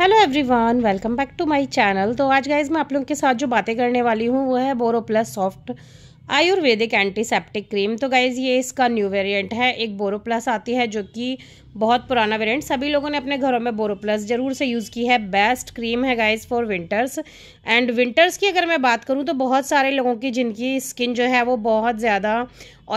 hello everyone welcome back to my channel तो आज guys मैं आप लोगों के साथ जो बातें करने वाली हूँ वो है Boro Plus soft Ayurvedic antiseptic cream तो गाइज़ ये इसका न्यू वेरिएंट है एक बोरो प्लस आती है जो कि बहुत पुराना वेरिएंट सभी लोगों ने अपने घरों में बोरो प्लस ज़रूर से यूज़ की है बेस्ट क्रीम है guys for winters and winters की अगर मैं बात करूँ तो बहुत सारे लोगों की जिनकी स्किन जो है वो बहुत ज़्यादा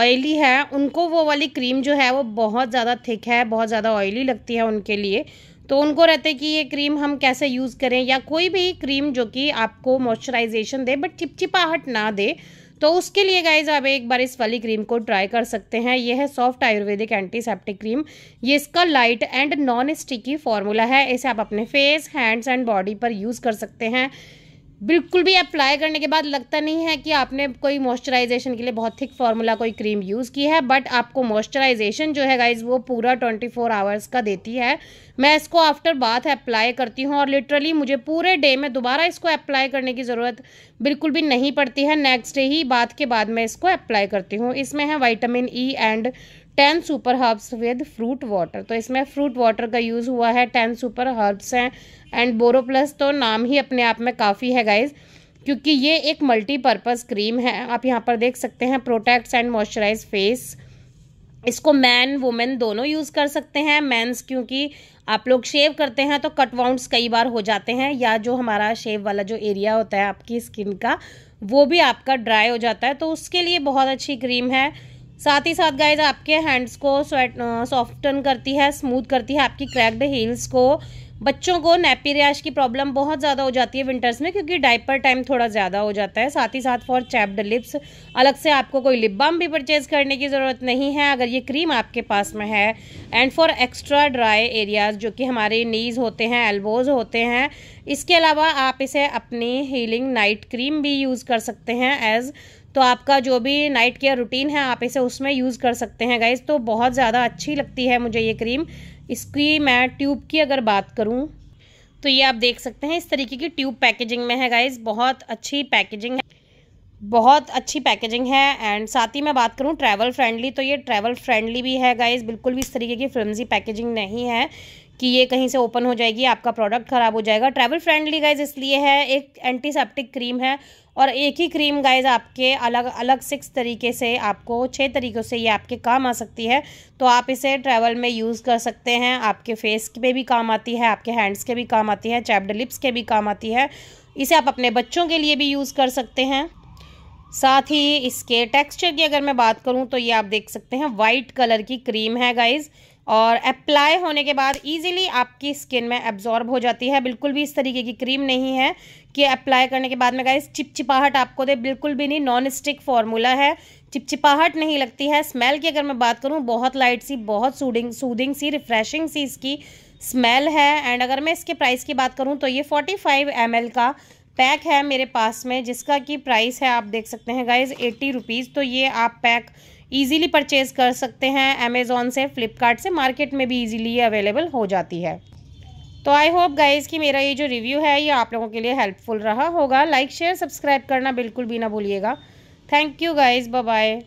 ऑयली है उनको वो वाली क्रीम जो है वो बहुत ज़्यादा थिक है बहुत ज़्यादा ऑयली लगती है उनके लिए तो उनको रहते कि ये क्रीम हम कैसे यूज़ करें या कोई भी क्रीम जो कि आपको मॉइस्चराइजेशन दे बट चिपचिपाहट ना दे तो उसके लिए गाइज आप एक बार इस वाली क्रीम को ट्राई कर सकते हैं ये है सॉफ्ट आयुर्वेदिक एंटीसेप्टिक क्रीम ये इसका light and non sticky formula है इसे आप अपने फेस हैंड्स एंड बॉडी पर यूज़ कर सकते हैं बिल्कुल भी अप्लाई करने के बाद लगता नहीं है कि आपने कोई मॉइस्चराइजेशन के लिए बहुत थिक फार्मूला कोई क्रीम यूज़ की है बट आपको मॉइस्चराइजेशन जो है गाइज वो पूरा ट्वेंटी फोर आवर्स का देती है मैं इसको आफ्टर बाथ अप्लाई करती हूँ और लिटरली मुझे पूरे डे में दोबारा इसको अप्लाई करने की ज़रूरत बिल्कुल भी नहीं पड़ती है नेक्स्ट डे ही बाथ के बाद मैं इसको अप्लाई करती हूँ इसमें है vitamin E and ten super herbs with fruit water तो इसमें फ्रूट वाटर का यूज़ हुआ है टेन सुपर हर्ब्स हैं एंड बोरो प्लस तो नाम ही अपने आप में काफ़ी है गाइज़ क्योंकि ये एक मल्टीपर्पज़ क्रीम है आप यहाँ पर देख सकते हैं प्रोटेक्ट्स एंड मॉइस्चराइज फेस इसको मैन वुमेन दोनों यूज़ कर सकते हैं मैंस क्योंकि आप लोग शेव करते हैं तो कट वाउंड्स कई बार हो जाते हैं या जो हमारा शेव वाला जो एरिया होता है आपकी स्किन का वो भी आपका ड्राई हो जाता है तो उसके लिए बहुत अच्छी क्रीम है साथ ही साथ गाइज आपके हैंड्स को स्वेट सॉफ्टन करती है स्मूथ करती है आपकी क्रैक्ड हील्स को बच्चों को नैपी रैश की प्रॉब्लम बहुत ज़्यादा हो जाती है विंटर्स में क्योंकि डाइपर टाइम थोड़ा ज़्यादा हो जाता है साथ ही साथ फॉर चैप्ड लिप्स अलग से आपको कोई लिप बाम भी परचेज करने की ज़रूरत नहीं है अगर ये क्रीम आपके पास में है and for extra dry areas जो कि हमारे नीज़ होते हैं एल्बोज़ होते हैं इसके अलावा आप इसे अपनी हीलिंग नाइट क्रीम भी यूज़ कर सकते हैं एज़ तो आपका जो भी नाइट केयर रूटीन है आप इसे उसमें यूज़ कर सकते हैं गाइज तो बहुत ज़्यादा अच्छी लगती है मुझे ये क्रीम इसकी मैं ट्यूब की अगर बात करूँ तो ये आप देख सकते हैं इस तरीके की ट्यूब पैकेजिंग में है गाइज़ बहुत अच्छी पैकेजिंग है बहुत अच्छी पैकेजिंग है एंड साथ ही मैं बात करूँ ट्रैवल फ्रेंडली तो ये ट्रैवल फ्रेंडली भी है गाइज़ बिल्कुल भी इस तरीके की फिल्मजी पैकेजिंग नहीं है कि ये कहीं से ओपन हो जाएगी आपका प्रोडक्ट ख़राब हो जाएगा ट्रैवल फ्रेंडली गाइज इसलिए है एक एंटीसेप्टिक क्रीम है और एक ही क्रीम गाइज आपके अलग अलग सिक्स तरीके से आपको छः तरीक़ों से ये आपके काम आ सकती है तो आप इसे ट्रैवल में यूज़ कर सकते हैं आपके फेस पे भी काम आती है आपके हैंड्स के भी काम आती है चैप्ड लिप्स के भी काम आती है इसे आप अपने बच्चों के लिए भी यूज़ कर सकते हैं साथ ही इसके टेक्सचर की अगर मैं बात करूं तो ये आप देख सकते हैं वाइट कलर की क्रीम है गाइज़ और अप्लाई होने के बाद इजीली आपकी स्किन में एब्जॉर्ब हो जाती है बिल्कुल भी इस तरीके की क्रीम नहीं है कि अप्लाई करने के बाद में गाइस चिपचिपाहट आपको दे बिल्कुल भी नहीं नॉन स्टिक फॉर्मूला है चिपचिपाहट नहीं लगती है स्मेल की अगर मैं बात करूँ बहुत लाइट सी बहुत सूडिंग सूदिंग सी रिफ्रेशिंग सी इसकी स्मेल है एंड अगर मैं इसके प्राइस की बात करूँ तो ये फोर्टी फाइव का पैक है मेरे पास में जिसका कि प्राइस है आप देख सकते हैं गाइज़ एट्टी रुपीज़ तो ये आप पैक ईजीली परचेज़ कर सकते हैं अमेज़ोन से फ़्लिपकार्ट से मार्केट में भी ईजीली ये अवेलेबल हो जाती है तो आई होप गाइज़ कि मेरा ये जो रिव्यू है ये आप लोगों के लिए हेल्पफुल रहा होगा लाइक शेयर सब्सक्राइब करना बिल्कुल भी ना भूलिएगा थैंक यू गाइज़ बाय